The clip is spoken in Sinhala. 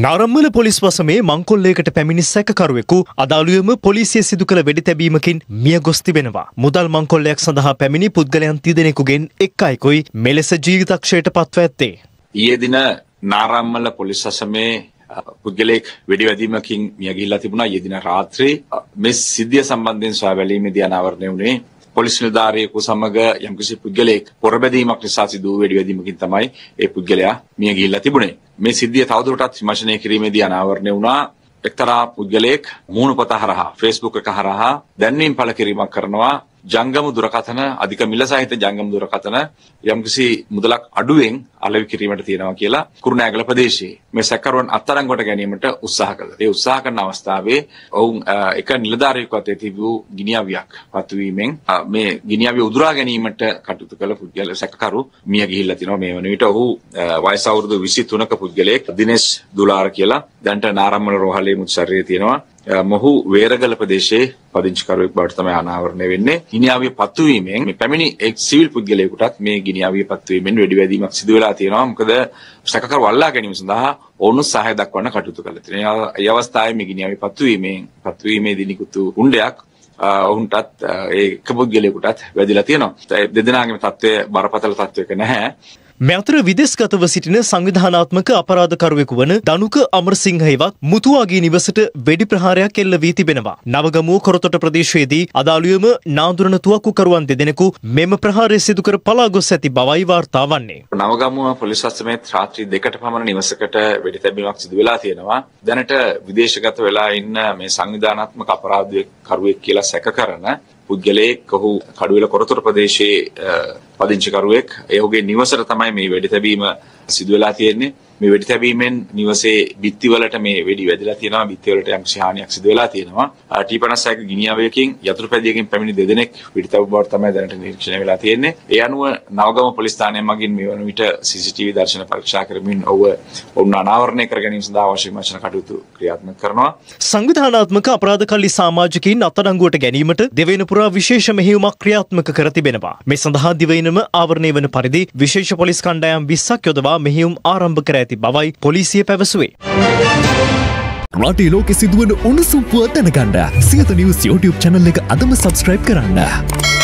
නරම්මල පොලිස් වසමේ මංකොල්ලයකට පැමිණි සැකකරුවෙකු අදාළුවම පොලිසිය සිදු කළ වෙඩි තැබීමකින් මිය ගොස් තිබෙනවා. මුදල් මංකොල්ලයක් සඳහා පැමිණි පුද්ගලයන් තිදෙනෙකුගෙන් එක් අයකුයි මෙලෙස ජීවිතක්ෂයට පත්ව ඇත්තේ. ඊයේ දින නාරම්මල පොලිස් වසමේ පුද්ගලෙක් වෙඩිවැදීමකින් මියගිල්ලා තිබුණා යෙදින රාත්‍රී මේ සිද්ධිය සම්බන්ධයෙන් සොයා බැලීමේදී අනාවරණය වුණේ පොලිස් නිලධාරියෙකු සමග යම්කිසි පුද්ගලයෙක් පොරබැදීමක් නිසා සිදු වූ වෙඩිවැදීමකින් තමයි ඒ පුද්ගලයා මිය ගිහිල්ලා තිබුණේ. මේ සිද්ධිය තවදුරටත් විමර්ශනය කිරීමේදී අනාවරණය වුණා එක්තරා පුද්ගලයෙක් මූණපත හරහා Facebook එක හරහා දැන්වීම් පළ කිරීමක් කරනවා ජංගම දුරකථන අධික මිල සහිත ජංගම දුරකථන යම්කිසි මුදලක් අඩුවෙන් අලෙවි කිරීමට තියෙනවා කියලා කුරුණෑගල ප්‍රදේශයේ මේ සැකරුවන් අත්අඩංගුවට ගැනීමට උත්සාහ කළා. ඒ උත්සාහ කරන අවස්ථාවේ ඔවුන් එක නිලධාරියෙකු අතේ තිබූ ගිනිඅවියක් පත්වීමෙන් මේ ගිනිඅවිය උදුරා ගැනීමට කටයුතු කළ පුද්ගල සැකකරු මිය ගිහිල්ලා තිනවා මේ වන විට ඔහු වයස අවුරුදු 23ක පුද්ගලයෙක් දිනේෂ් දුලාර කියලා දැන්ට නාරම්මල රෝහලේ මුත්සරයේ තියෙනවා. මොහු වේරගල ප්‍රදේශයේ පදිංචිකරුවෙක් බවට තමයි අනාවරණය වෙන්නේ. ගිනියාවිය පත්වීමෙන් මේ පැමිණි එක් සිවිල් පුද්ගලයෙකුටත් මේ ගිනියාවිය පත්වීමෙන් වෙඩි වැදීමක් සිදු වෙලා තියෙනවා. මොකද සැකකරු අල්ලා ගැනීම සඳහා ඔවුන් සහාය දක්වන්න කටයුතු කළා තියෙනවා. ඒ අවස්ථාවේ මේ ගිනියාවිය පත්වීමෙන් පත්වීමේදී නිකුතු උණ්ඩයක් ඔවුන්ටත් ඒ එක පුද්ගලයෙකුටත් වැදිලා තියෙනවා. දෙදෙනාගේම තත්ත්වය බරපතල තත්ත්වයක නැහැ. මෙතර විදෙස්ගතව සිටින සංවිධානාත්මක අපරාධකරුවෙකු වන දනුක අමරසිංහයවත් මුතුවාගේ නිවසට වෙඩි ප්‍රහාරයක් එල්ල වී තිබෙනවා. නවගමුව කොරතොට ප්‍රදේශයේදී අදාළුවම නාඳුරන තුවක්කුකරුවන් දෙදෙනෙකු මෙම ප්‍රහාරය සිදු කර පලා ගොස් ඇති බවයි වාර්තා වන්නේ. නවගමුව පොලිස් අස්තමේ රාත්‍රී දෙකට පමණ නිවසකට වෙඩි තැබීමක් සිදු වෙලා තියෙනවා. දැනට විදේශගත වෙලා ඉන්න මේ සංවිධානාත්මක අපරාධකරුවෙක් කියලා සැක කරන පුද්ගලයෙක් ඔහු කඩුවෙල කොරතුර ප්‍රදේශයේ පදිංචිකරුවෙක් ඔහුගේ නිවසට තමයි මේ වෙඩිතැබීම සිදු වෙලා තියෙන්නේ මේ වෙඩි තැබීමෙන් නිවසේ බිත්තිවලට මේ වෙඩි වැදිලා තියෙනවා බිත්තිවලට යම්කිසි හානියක් සිදු වෙලා තියෙනවා T56ක ගිනියාවයකින් යතුරුපැදියකින් පැමිණි දෙදෙනෙක් වෙඩි තැබු බව තමයි දැනට නිරීක්ෂණය වෙලා තියෙන්නේ ඒ අනුව නවගම පොලිස් ස්ථානය මගින් මේ වන විට CCTV දර්ශන පරීක්ෂා කරමින් ඔව ඔවුන් අනාවරණය කර ගැනීම සඳහා අවශ්‍ය විමර්ශන කටයුතු ක්‍රියාත්මක කරනවා සංවිධානාත්මක අපරාධකල්ලි සමාජිකයින් අත්අඩංගුවට ගැනීමට දෙවෙන පුරා විශේෂ මෙහෙයුමක් ක්‍රියාත්මක කර තිබෙනවා මේ සඳහා දිවයිනම ආවරණය වන පරිදි විශේෂ පොලිස් කණ්ඩායම් 20ක් යොදවා මෙහෙයුම් ආරම්භ කර ඇත ඇති බවයි පොලිසිය පැවසුවේ. රටේ ලෝකෙ සිදුවන උණුසුම්පුව දැනගන්න සියත නිවස් YouTube channel එක අදම subscribe කරන්න.